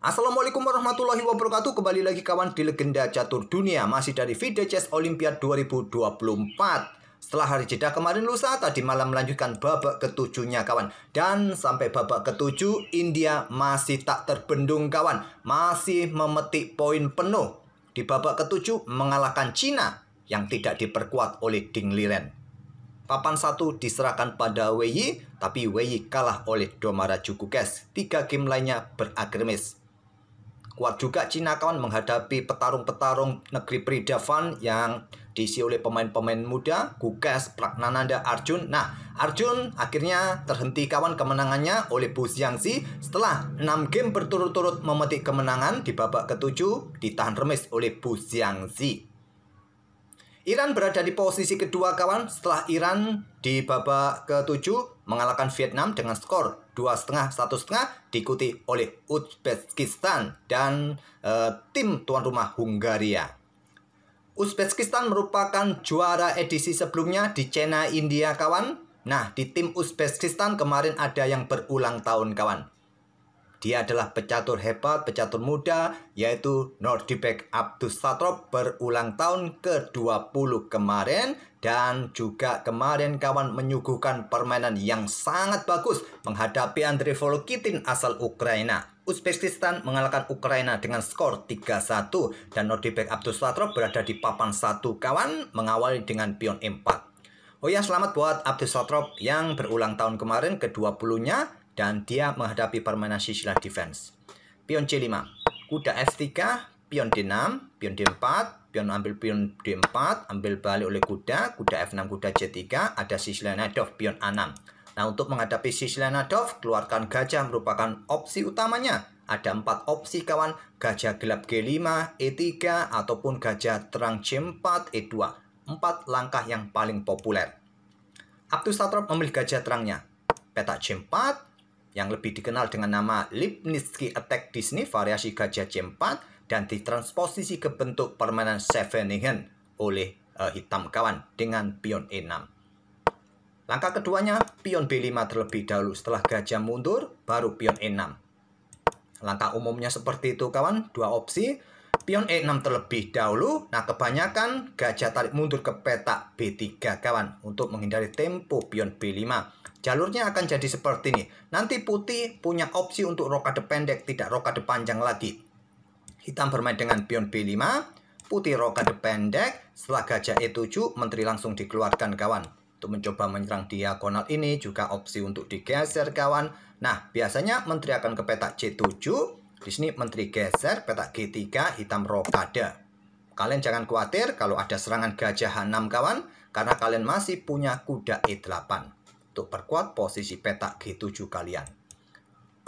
Assalamualaikum warahmatullahi wabarakatuh Kembali lagi kawan di Legenda Catur Dunia Masih dari video chess Olimpiade 2024 Setelah hari jeda kemarin lusa Tadi malam melanjutkan babak ketujuhnya kawan Dan sampai babak ketujuh India masih tak terbendung kawan Masih memetik poin penuh Di babak ketujuh mengalahkan Cina Yang tidak diperkuat oleh Ding Liren Papan satu diserahkan pada Wei Yi, tapi Wei Yi kalah oleh Domara Jukukes. Tiga game lainnya berakhir miss. Kuat juga Cina kawan menghadapi petarung-petarung negeri Pridavan yang diisi oleh pemain-pemain muda, Gugas, Pragnananda, Arjun. Nah, Arjun akhirnya terhenti kawan kemenangannya oleh Bu Xiangxi setelah 6 game berturut-turut memetik kemenangan di babak ketujuh ditahan remis oleh Bu Xiangxi. Iran berada di posisi kedua kawan setelah Iran di babak ke-7 mengalahkan Vietnam dengan skor 2,5-1,5 diikuti oleh Uzbekistan dan e, tim tuan rumah Hungaria. Uzbekistan merupakan juara edisi sebelumnya di China India kawan. Nah, di tim Uzbekistan kemarin ada yang berulang tahun kawan. Dia adalah pecatur hebat, pecatur muda, yaitu Nordibek Abdus Satrop berulang tahun ke-20 kemarin. Dan juga kemarin kawan menyuguhkan permainan yang sangat bagus menghadapi Andrei Volokitin asal Ukraina. Uzbekistan mengalahkan Ukraina dengan skor 3-1 dan Nordibek Abdus Satrop berada di papan 1 kawan mengawali dengan pion 4. Oh ya selamat buat Abdus Satrop yang berulang tahun kemarin ke-20-nya dan dia menghadapi permainan sisilah defense. Pion C5, kuda F3, pion D6, pion D4, pion ambil pion D4, ambil balik oleh kuda, kuda F6, kuda C3, ada Sicilian nadov pion A6. Nah, untuk menghadapi Sicilian nadov keluarkan gajah merupakan opsi utamanya. Ada empat opsi kawan, gajah gelap G5, E3, ataupun gajah terang C4, E2. E empat langkah yang paling populer. Abdus Satrop memilih gajah terangnya. Petak C4, yang lebih dikenal dengan nama Lipnitsky Attack Disney variasi gajah C4 dan ditransposisi ke bentuk permainan Sevenigen oleh uh, hitam kawan dengan pion E6. Langkah keduanya, pion B5 terlebih dahulu. Setelah gajah mundur, baru pion E6. Langkah umumnya seperti itu kawan, dua opsi pion E6 terlebih dahulu. Nah, kebanyakan gajah tarik mundur ke petak B3 kawan untuk menghindari tempo pion B5. Jalurnya akan jadi seperti ini. Nanti putih punya opsi untuk rokade pendek, tidak rokade panjang lagi. Hitam bermain dengan pion B5, putih rokade pendek, setelah gajah E7, menteri langsung dikeluarkan kawan untuk mencoba menyerang diagonal ini juga opsi untuk digeser kawan. Nah, biasanya menteri akan ke petak C7, di sini menteri geser, petak G3, hitam rokade. Kalian jangan khawatir kalau ada serangan gajah H6 kawan, karena kalian masih punya kuda E8 untuk perkuat posisi petak G7 kalian.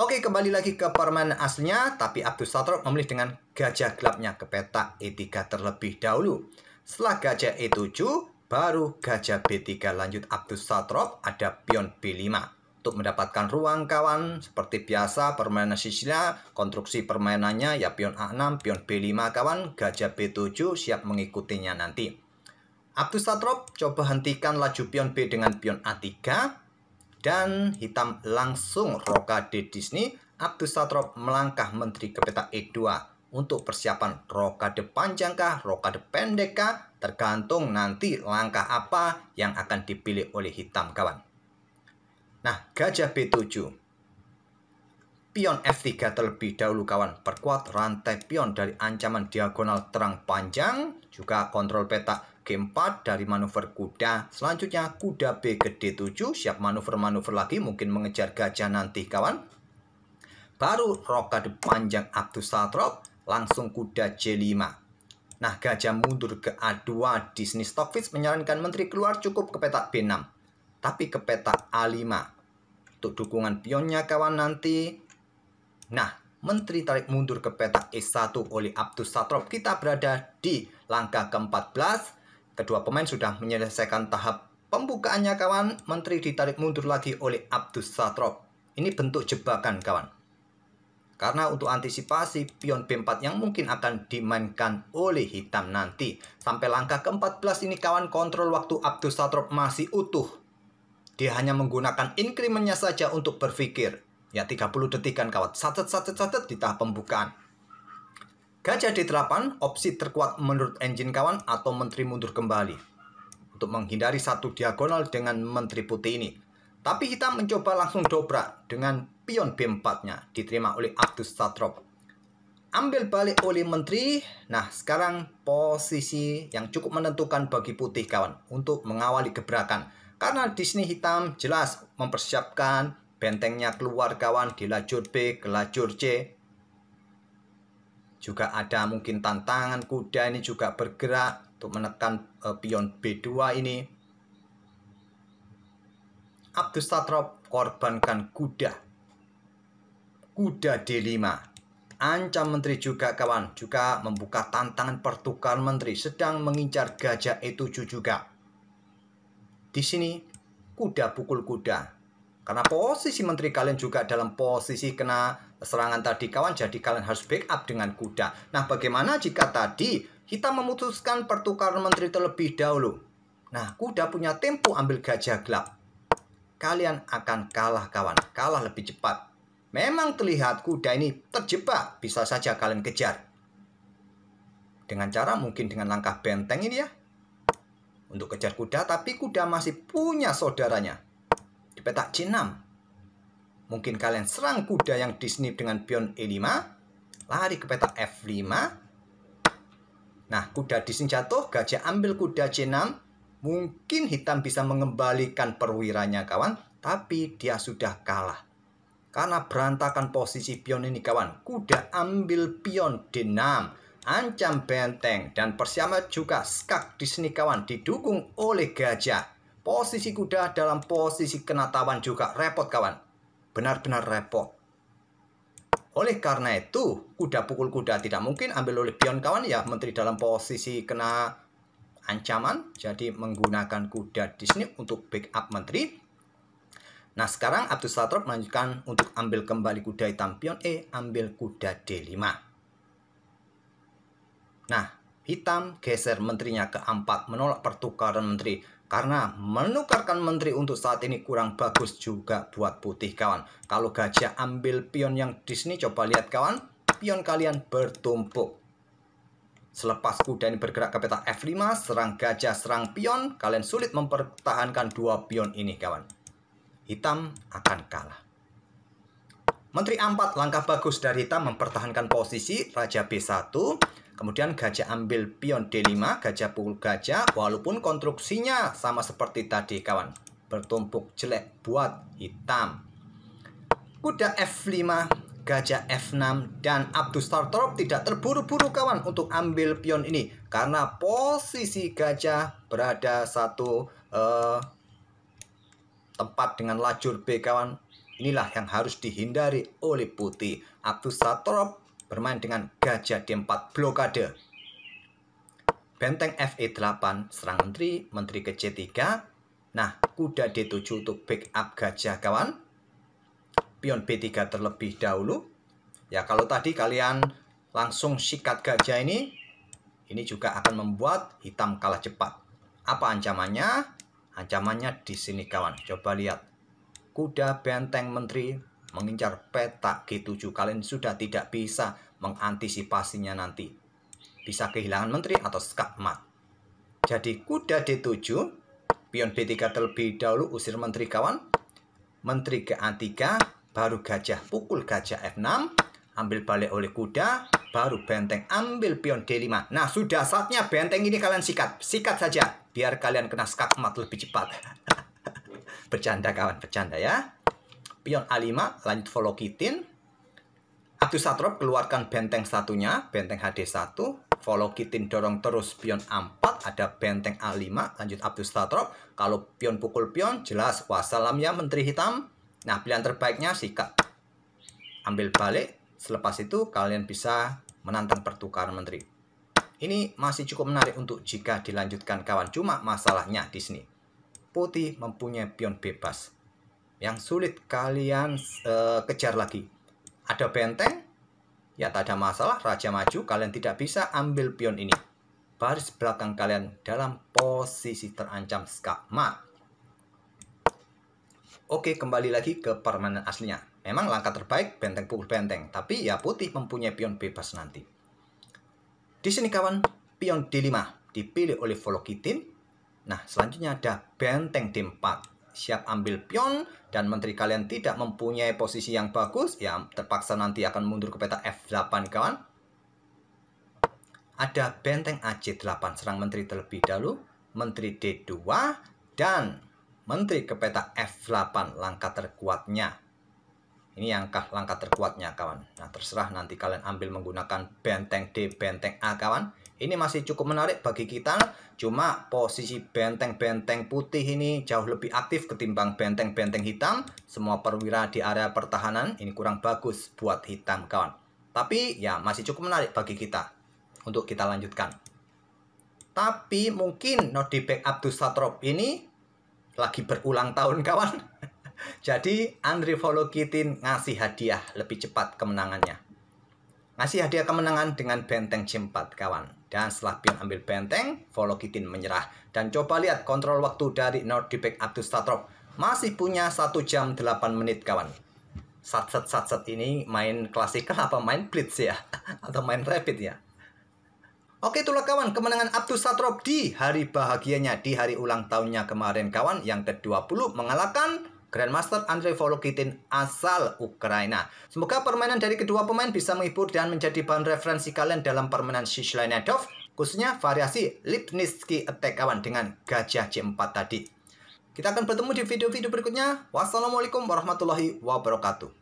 Oke, kembali lagi ke permainan aslinya, tapi Abdul Satrok memilih dengan gajah gelapnya ke petak E3 terlebih dahulu. Setelah gajah E7, baru gajah B3 lanjut Abdul Satrok ada pion B5. Untuk mendapatkan ruang kawan, seperti biasa permainan Sicilia, konstruksi permainannya ya pion A6, pion B5 kawan, gajah B7 siap mengikutinya nanti. Abdustatrop coba hentikan laju pion B dengan pion A3, dan hitam langsung roka rokade Disney. Abdustatrop melangkah menteri ke peta E2 untuk persiapan roka panjang kah, roka pendek kah, tergantung nanti langkah apa yang akan dipilih oleh hitam kawan. Nah, gajah B7. Pion F3 terlebih dahulu kawan perkuat rantai pion dari ancaman diagonal terang panjang juga kontrol peta G4 dari manuver kuda selanjutnya kuda B ke D7 siap manuver-manuver lagi mungkin mengejar gajah nanti kawan baru rokade panjang Abdus Satrop langsung kuda C5 nah gajah mundur ke A2 Disney Stockfish menyarankan menteri keluar cukup ke peta B6 tapi ke peta A5. Untuk dukungan pionnya kawan nanti. Nah, menteri tarik mundur ke peta E1 oleh Abdus Satrop. Kita berada di langkah ke-14. Kedua pemain sudah menyelesaikan tahap pembukaannya kawan. Menteri ditarik mundur lagi oleh Abdus Satrop. Ini bentuk jebakan kawan. Karena untuk antisipasi pion B4 yang mungkin akan dimainkan oleh hitam nanti. Sampai langkah ke-14 ini kawan kontrol waktu Abdus Satrop masih utuh. Dia hanya menggunakan inkrimennya saja untuk berpikir. Ya 30 detikan kawat satet-satet-satet di tahap pembukaan. Gajah diterapkan opsi terkuat menurut engine kawan atau menteri mundur kembali untuk menghindari satu diagonal dengan menteri putih ini. Tapi kita mencoba langsung dobrak dengan pion B4-nya diterima oleh Abdus Satrop. Ambil balik oleh menteri. Nah, sekarang posisi yang cukup menentukan bagi putih kawan untuk mengawali gebrakan. Karena Disney hitam jelas mempersiapkan bentengnya keluar kawan di lajur B ke lajur C. Juga ada mungkin tantangan kuda ini juga bergerak untuk menekan eh, pion B2 ini. Abdus Tatrop korbankan kuda. Kuda D5 ancam menteri juga kawan juga membuka tantangan pertukaran menteri sedang mengincar gajah E7 juga di sini kuda pukul kuda. Karena posisi menteri kalian juga dalam posisi kena serangan tadi kawan, jadi kalian harus backup dengan kuda. Nah, bagaimana jika tadi kita memutuskan pertukaran menteri terlebih dahulu? Nah, kuda punya tempo ambil gajah gelap. Kalian akan kalah kawan, kalah lebih cepat. Memang terlihat kuda ini terjebak, bisa saja kalian kejar. Dengan cara mungkin dengan langkah benteng ini ya, untuk kejar kuda, tapi kuda masih punya saudaranya. Di petak C6. Mungkin kalian serang kuda yang disnip dengan pion E5, lari ke petak F5. Nah, kuda disini jatuh, gajah ambil kuda C6. Mungkin hitam bisa mengembalikan perwiranya kawan, tapi dia sudah kalah. Karena berantakan posisi pion ini kawan, kuda ambil pion D6 ancam benteng dan persiapan juga skak di sini kawan didukung oleh gajah. Posisi kuda dalam posisi kena tawan juga repot kawan. Benar-benar repot. Oleh karena itu, kuda pukul kuda tidak mungkin ambil oleh pion kawan ya. Menteri dalam posisi kena ancaman, jadi menggunakan kuda di sini untuk backup menteri. Nah, sekarang Abdul Satrop melanjutkan untuk ambil kembali kuda hitam pion E, ambil kuda D5. Nah, hitam geser menterinya ke empat menolak pertukaran menteri karena menukarkan menteri untuk saat ini kurang bagus juga buat putih kawan. Kalau gajah ambil pion yang di sini coba lihat kawan, pion kalian bertumpuk. Selepas kuda ini bergerak ke peta F5, serang gajah, serang pion, kalian sulit mempertahankan dua pion ini kawan. Hitam akan kalah. Menteri A4 langkah bagus dari hitam mempertahankan posisi Raja B1, kemudian gajah ambil pion D5, gajah pukul gajah walaupun konstruksinya sama seperti tadi kawan. Bertumpuk jelek buat hitam. Kuda F5, gajah F6 dan Abdus Tartorov tidak terburu-buru kawan untuk ambil pion ini karena posisi gajah berada satu Uh, tempat dengan lajur B kawan Inilah yang harus dihindari oleh putih. Abdus bermain dengan gajah D4 blokade. Benteng FE8 serang menteri, menteri ke C3. Nah, kuda D7 untuk backup gajah kawan. Pion B3 terlebih dahulu. Ya, kalau tadi kalian langsung sikat gajah ini, ini juga akan membuat hitam kalah cepat. Apa ancamannya? Ancamannya di sini kawan. Coba lihat kuda benteng menteri mengincar peta G7. Kalian sudah tidak bisa mengantisipasinya nanti. Bisa kehilangan menteri atau skakmat. Jadi kuda D7, pion B3 terlebih dahulu usir menteri kawan. Menteri ke A3, baru gajah pukul gajah F6. Ambil balik oleh kuda, baru benteng ambil pion D5. Nah, sudah saatnya benteng ini kalian sikat. Sikat saja, biar kalian kena skakmat lebih cepat. Bercanda kawan, bercanda ya. Pion A5 lanjut follow kitin. Aktus satrop keluarkan benteng satunya, benteng HD1. Follow kitin dorong terus pion A4, ada benteng A5, lanjut Abdus satrop. Kalau pion pukul pion, jelas wassalam ya Menteri Hitam. Nah, pilihan terbaiknya sikat. Ambil balik, selepas itu kalian bisa menantang pertukaran menteri. Ini masih cukup menarik untuk jika dilanjutkan kawan, cuma masalahnya di sini putih mempunyai pion bebas yang sulit kalian uh, kejar lagi. Ada benteng, ya tak ada masalah, raja maju, kalian tidak bisa ambil pion ini. Baris belakang kalian dalam posisi terancam skakmat. Oke, kembali lagi ke permainan aslinya. Memang langkah terbaik benteng pukul benteng, tapi ya putih mempunyai pion bebas nanti. Di sini kawan, pion D5 dipilih oleh Volokitin Nah, selanjutnya ada benteng D4. Siap ambil pion dan menteri kalian tidak mempunyai posisi yang bagus, ya terpaksa nanti akan mundur ke peta F8 kawan. Ada benteng AC8 serang menteri terlebih dahulu, menteri D2 dan menteri ke peta F8 langkah terkuatnya. Ini langkah langkah terkuatnya kawan. Nah, terserah nanti kalian ambil menggunakan benteng D, benteng A kawan. Ini masih cukup menarik bagi kita, cuma posisi benteng-benteng putih ini jauh lebih aktif ketimbang benteng-benteng hitam. Semua perwira di area pertahanan ini kurang bagus buat hitam kawan. Tapi ya masih cukup menarik bagi kita untuk kita lanjutkan. Tapi mungkin Node Backup to Satrop ini lagi berulang tahun kawan. Jadi Andri Volokitin ngasih hadiah lebih cepat kemenangannya. Ngasih hadiah kemenangan dengan benteng C4 kawan. Dan setelah Bin ambil benteng, volokitin menyerah. Dan coba lihat kontrol waktu dari nordic up to Startrop. Masih punya 1 jam 8 menit kawan. Sat-sat-sat-sat ini main klasikal apa main blitz ya? Atau main rapid ya? Oke itulah kawan kemenangan Abdus Satrop di hari bahagianya di hari ulang tahunnya kemarin kawan yang ke-20 mengalahkan Grandmaster Andrei Volokitin asal Ukraina. Semoga permainan dari kedua pemain bisa menghibur dan menjadi bahan referensi kalian dalam permainan Shishlainedov, khususnya variasi Lipnitsky Attack kawan dengan gajah C4 tadi. Kita akan bertemu di video-video berikutnya. Wassalamualaikum warahmatullahi wabarakatuh.